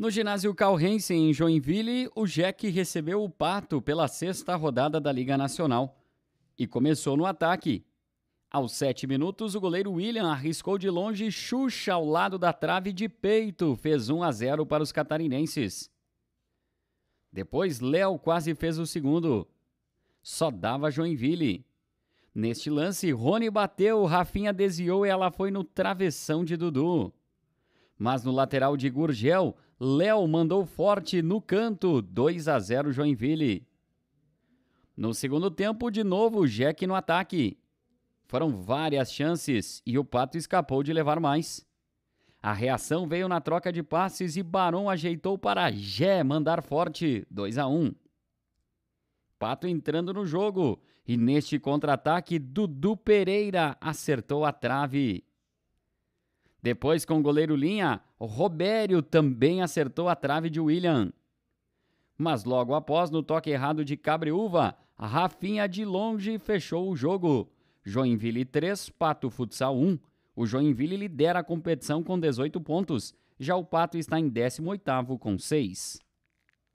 No ginásio Calrense, em Joinville, o Jack recebeu o Pato pela sexta rodada da Liga Nacional e começou no ataque. Aos sete minutos, o goleiro William arriscou de longe Xuxa ao lado da trave de peito, fez 1 a 0 para os catarinenses. Depois, Léo quase fez o segundo. Só dava Joinville. Neste lance, Rony bateu, Rafinha desviou e ela foi no travessão de Dudu. Mas no lateral de Gurgel, Léo mandou forte no canto, 2 a 0 Joinville. No segundo tempo, de novo, Jack no ataque. Foram várias chances e o Pato escapou de levar mais. A reação veio na troca de passes e Barão ajeitou para Jé mandar forte, 2 a 1. Pato entrando no jogo e neste contra-ataque, Dudu Pereira acertou a trave. Depois, com o goleiro Linha, Robério também acertou a trave de William. Mas logo após, no toque errado de Cabreúva, a Rafinha de longe fechou o jogo. Joinville 3, Pato Futsal 1. O Joinville lidera a competição com 18 pontos, já o Pato está em 18º com 6.